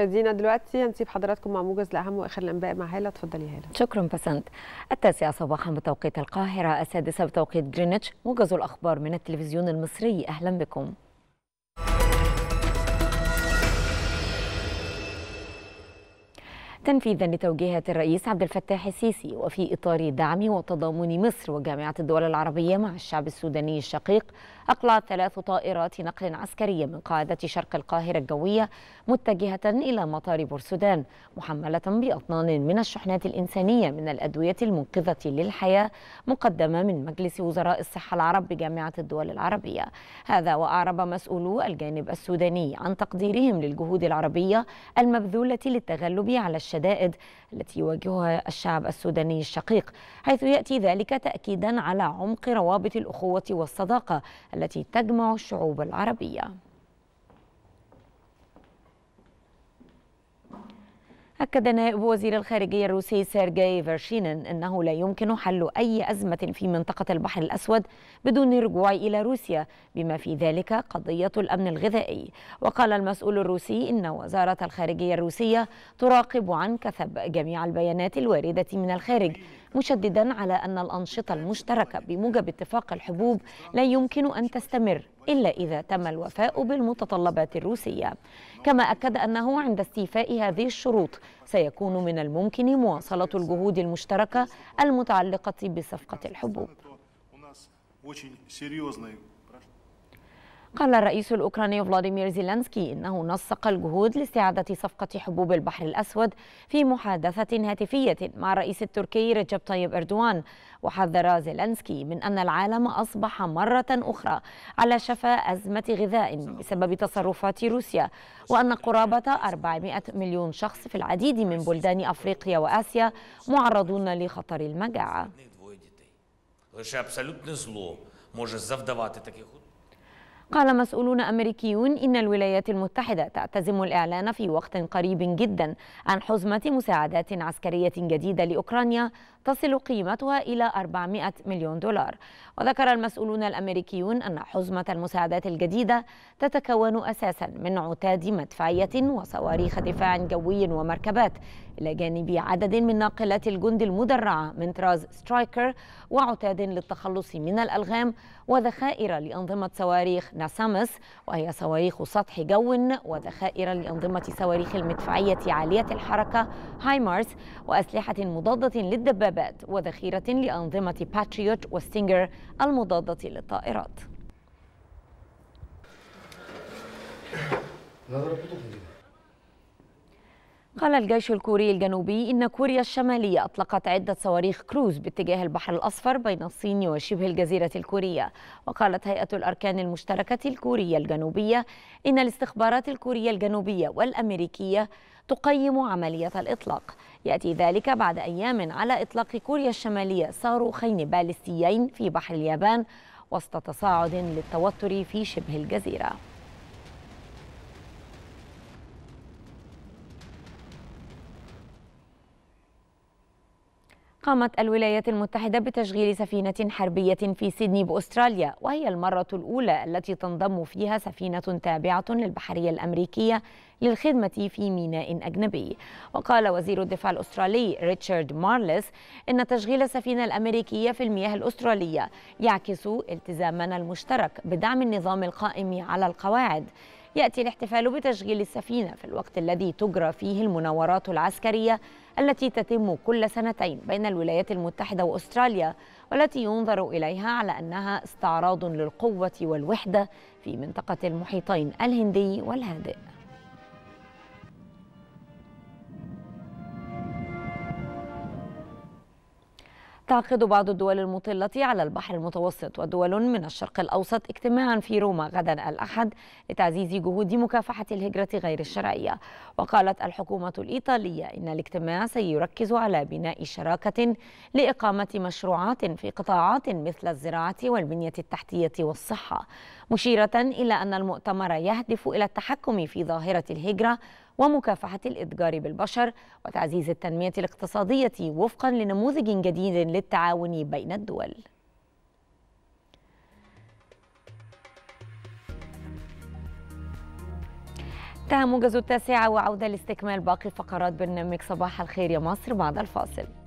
دينا دلوقتي هنسيب حضراتكم مع موجز لاهم واخر الانباء مع هاله تفضلي هاله شكرا بسنت التاسعه صباحا بتوقيت القاهره السادسه بتوقيت جرينتش موجز الاخبار من التلفزيون المصري اهلا بكم تنفيذا لتوجيهات الرئيس عبد الفتاح السيسي وفي إطار دعم وتضامن مصر وجامعة الدول العربية مع الشعب السوداني الشقيق اقلعت ثلاث طائرات نقل عسكرية من قاعدة شرق القاهرة الجوية متجهة إلى مطار بورسودان محملة بأطنان من الشحنات الإنسانية من الأدوية المنقذة للحياة مقدمة من مجلس وزراء الصحة العرب بجامعة الدول العربية هذا وأعرب مسؤولو الجانب السوداني عن تقديرهم للجهود العربية المبذولة للتغلب على الشعب الشدائد التي يواجهها الشعب السوداني الشقيق حيث يأتي ذلك تأكيدا على عمق روابط الأخوة والصداقة التي تجمع الشعوب العربية أكد نائب وزير الخارجية الروسي سيرجي فيرشينين أنه لا يمكن حل أي أزمة في منطقة البحر الأسود بدون الرجوع إلى روسيا بما في ذلك قضية الأمن الغذائي وقال المسؤول الروسي إن وزارة الخارجية الروسية تراقب عن كثب جميع البيانات الواردة من الخارج مشددا على أن الأنشطة المشتركة بموجب اتفاق الحبوب لا يمكن أن تستمر إلا إذا تم الوفاء بالمتطلبات الروسية كما أكد أنه عند استيفاء هذه الشروط سيكون من الممكن مواصلة الجهود المشتركة المتعلقة بصفقة الحبوب قال الرئيس الأوكراني فلاديمير زيلانسكي إنه نسق الجهود لاستعادة صفقة حبوب البحر الأسود في محادثة هاتفية مع الرئيس التركي رجب طيب إردوان وحذر زيلانسكي من أن العالم أصبح مرة أخرى على شفا أزمة غذاء بسبب تصرفات روسيا وأن قرابة 400 مليون شخص في العديد من بلدان أفريقيا وآسيا معرضون لخطر المجاعة. قال مسؤولون أمريكيون إن الولايات المتحدة تعتزم الإعلان في وقت قريب جدا عن حزمة مساعدات عسكرية جديدة لأوكرانيا تصل قيمتها إلى 400 مليون دولار وذكر المسؤولون الأمريكيون أن حزمة المساعدات الجديدة تتكون أساسا من عتاد مدفعية وصواريخ دفاع جوي ومركبات إلى جانب عدد من ناقلات الجند المدرعة من طراز سترايكر وعتاد للتخلص من الألغام وذخائر لأنظمة صواريخ ناسامس وهي صواريخ سطح جو وذخائر لأنظمة صواريخ المدفعية عالية الحركة هايمارس وأسلحة مضادة للدبابة دبابات وذخيرة لأنظمة باتريوت وستينجر المضادة للطائرات قال الجيش الكوري الجنوبي إن كوريا الشمالية أطلقت عدة صواريخ كروز باتجاه البحر الأصفر بين الصين وشبه الجزيرة الكورية وقالت هيئة الأركان المشتركة الكورية الجنوبية إن الاستخبارات الكورية الجنوبية والأمريكية تقيم عملية الإطلاق يأتي ذلك بعد أيام على إطلاق كوريا الشمالية صاروخين باليستيين في بحر اليابان وسط تصاعد للتوتر في شبه الجزيره قامت الولايات المتحدة بتشغيل سفينة حربية في سيدني بأستراليا وهي المرة الأولى التي تنضم فيها سفينة تابعة للبحرية الأمريكية للخدمة في ميناء أجنبي وقال وزير الدفاع الأسترالي ريتشارد مارلس إن تشغيل السفينة الأمريكية في المياه الأسترالية يعكس التزامنا المشترك بدعم النظام القائم على القواعد يأتي الاحتفال بتشغيل السفينة في الوقت الذي تجرى فيه المناورات العسكرية التي تتم كل سنتين بين الولايات المتحدة وأستراليا والتي ينظر إليها على أنها استعراض للقوة والوحدة في منطقة المحيطين الهندي والهادئ تعقد بعض الدول المطلة على البحر المتوسط ودول من الشرق الأوسط اجتماعا في روما غدا الأحد لتعزيز جهود مكافحة الهجرة غير الشرعية وقالت الحكومة الإيطالية إن الاجتماع سيركز على بناء شراكة لإقامة مشروعات في قطاعات مثل الزراعة والبنية التحتية والصحة مشيرة إلى أن المؤتمر يهدف إلى التحكم في ظاهرة الهجرة ومكافحة الإتجار بالبشر وتعزيز التنمية الاقتصادية وفقا لنموذج جديد للتعاون بين الدول انتهى موجز التاسعة وعودة لاستكمال باقي فقرات برنامج صباح الخير يا مصر بعد الفاصل